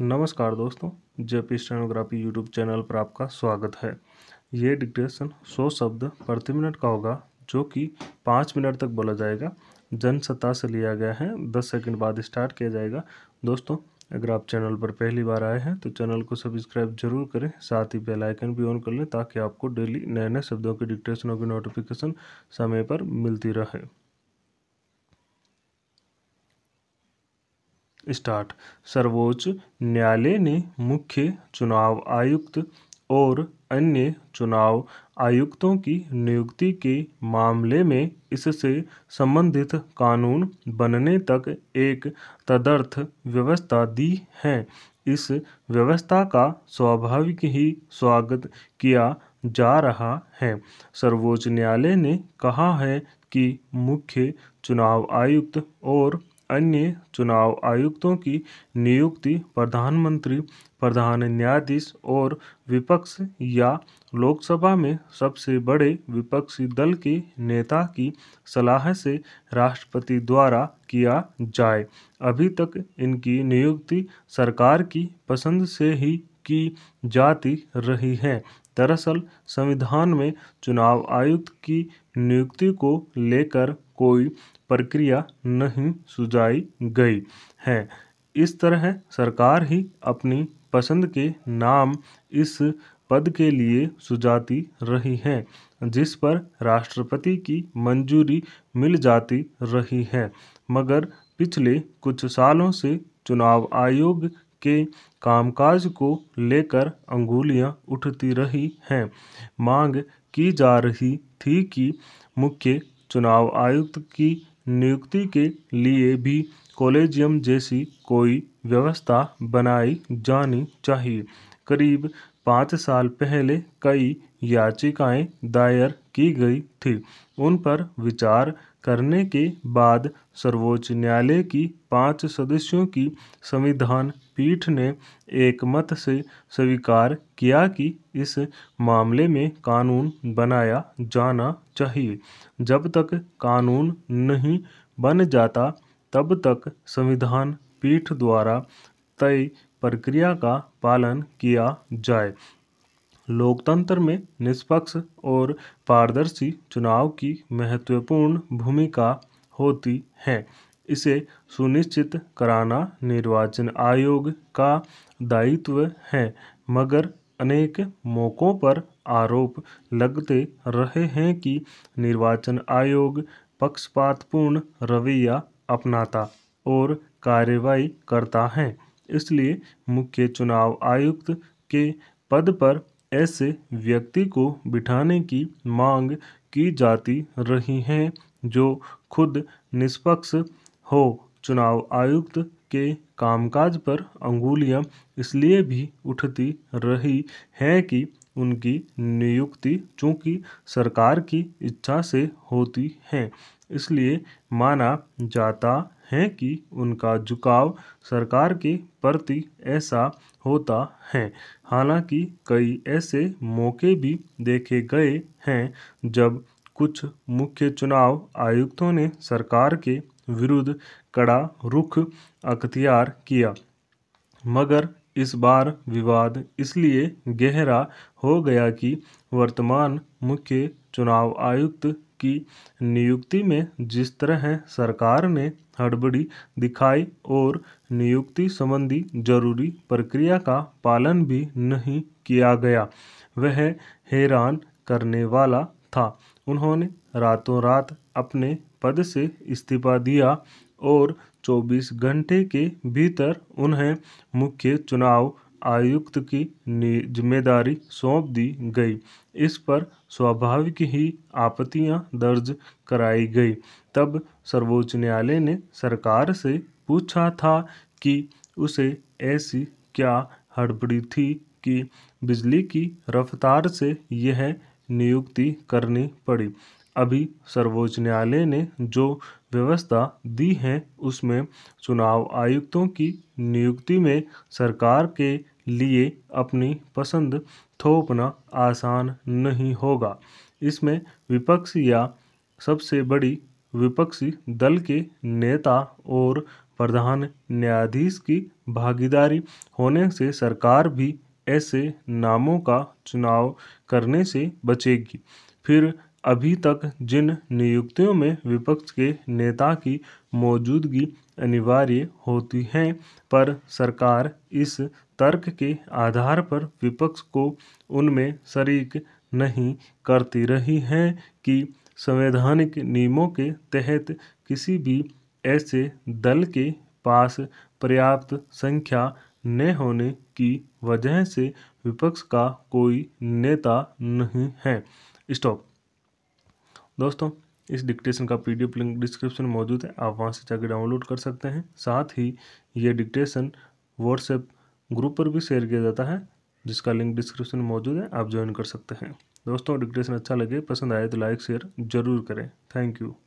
नमस्कार दोस्तों JP stenography YouTube channel पर आपका स्वागत है ये डिक्टेशन सौ शब्द प्रति मिनट का होगा जो कि पाँच मिनट तक बोला जाएगा जनसत्ता से लिया गया है दस सेकंड बाद स्टार्ट किया जाएगा दोस्तों अगर आप चैनल पर पहली बार आए हैं तो चैनल को सब्सक्राइब जरूर करें साथ ही बेल आइकन भी ऑन कर लें ताकि आपको डेली नए नए शब्दों के डिक्टेशनों की नोटिफिकेशन समय पर मिलती रहे स्टार्ट सर्वोच्च न्यायालय ने मुख्य चुनाव आयुक्त और अन्य चुनाव आयुक्तों की नियुक्ति के मामले में इससे संबंधित कानून बनने तक एक तदर्थ व्यवस्था दी है इस व्यवस्था का स्वाभाविक ही स्वागत किया जा रहा है सर्वोच्च न्यायालय ने कहा है कि मुख्य चुनाव आयुक्त और अन्य चुनाव आयुक्तों की नियुक्ति प्रधानमंत्री प्रधान न्यायाधीश और विपक्ष या लोकसभा में सबसे बड़े विपक्षी दल के नेता की सलाह से राष्ट्रपति द्वारा किया जाए अभी तक इनकी नियुक्ति सरकार की पसंद से ही की जाती रही है दरअसल संविधान में चुनाव आयुक्त की नियुक्ति को लेकर कोई प्रक्रिया नहीं सुझाई गई है इस तरह सरकार ही अपनी पसंद के नाम इस पद के लिए सुझाती रही है जिस पर राष्ट्रपति की मंजूरी मिल जाती रही है मगर पिछले कुछ सालों से चुनाव आयोग के कामकाज को लेकर अंगुलियां उठती रही हैं मांग की जा रही थी कि मुख्य चुनाव आयुक्त की नियुक्ति के लिए भी कॉलेजियम जैसी कोई व्यवस्था बनाई जानी चाहिए करीब पाँच साल पहले कई याचिकाएं दायर की गई थी उन पर विचार करने के बाद सर्वोच्च न्यायालय की पाँच सदस्यों की संविधान पीठ ने एकमत से स्वीकार किया कि इस मामले में कानून बनाया जाना चाहिए जब तक कानून नहीं बन जाता तब तक संविधान पीठ द्वारा तय प्रक्रिया का पालन किया जाए लोकतंत्र में निष्पक्ष और पारदर्शी चुनाव की महत्वपूर्ण भूमिका होती है इसे सुनिश्चित कराना निर्वाचन आयोग का दायित्व है मगर अनेक मौक़ों पर आरोप लगते रहे हैं कि निर्वाचन आयोग पक्षपातपूर्ण रवैया अपनाता और कार्रवाई करता है इसलिए मुख्य चुनाव आयुक्त के पद पर ऐसे व्यक्ति को बिठाने की मांग की जाती रही है जो खुद निष्पक्ष हो चुनाव आयुक्त के कामकाज पर अंगुलियां इसलिए भी उठती रही हैं कि उनकी नियुक्ति चूंकि सरकार की इच्छा से होती है इसलिए माना जाता हैं कि उनका झुकाव सरकार के प्रति ऐसा होता है हालांकि कई ऐसे मौके भी देखे गए हैं जब कुछ मुख्य चुनाव आयुक्तों ने सरकार के विरुद्ध कड़ा रुख अख्तियार किया मगर इस बार विवाद इसलिए गहरा हो गया कि वर्तमान मुख्य चुनाव आयुक्त की नियुक्ति में जिस तरह सरकार ने हड़बड़ी दिखाई और नियुक्ति संबंधी जरूरी प्रक्रिया का पालन भी नहीं किया गया वह हैरान करने वाला था उन्होंने रातों रात अपने पद से इस्तीफा दिया और 24 घंटे के भीतर उन्हें मुख्य चुनाव आयुक्त की जिम्मेदारी सौंप दी गई इस पर स्वाभाविक ही आपत्तियां दर्ज कराई गई तब सर्वोच्च न्यायालय ने सरकार से पूछा था कि उसे ऐसी क्या हड़बड़ी थी कि बिजली की रफ्तार से यह नियुक्ति करनी पड़ी अभी सर्वोच्च न्यायालय ने जो व्यवस्था दी है उसमें चुनाव आयुक्तों की नियुक्ति में सरकार के लिए अपनी पसंद थोपना आसान नहीं होगा इसमें विपक्ष या सबसे बड़ी विपक्षी दल के नेता और प्रधान न्यायाधीश की भागीदारी होने से सरकार भी ऐसे नामों का चुनाव करने से बचेगी फिर अभी तक जिन नियुक्तियों में विपक्ष के नेता की मौजूदगी अनिवार्य होती है पर सरकार इस तर्क के आधार पर विपक्ष को उनमें शरीक नहीं करती रही है कि संवैधानिक नियमों के तहत किसी भी ऐसे दल के पास पर्याप्त संख्या न होने की वजह से विपक्ष का कोई नेता नहीं है स्टॉप दोस्तों इस डिक्टेशन का पीडीएफ लिंक डिस्क्रिप्शन में मौजूद है आप वहाँ से जाकर डाउनलोड कर सकते हैं साथ ही ये डिक्टेशन व्हाट्सएप ग्रुप पर भी शेयर किया जाता है जिसका लिंक डिस्क्रिप्शन में मौजूद है आप ज्वाइन कर सकते हैं दोस्तों डिक्टेशन अच्छा लगे पसंद आए तो लाइक शेयर जरूर करें थैंक यू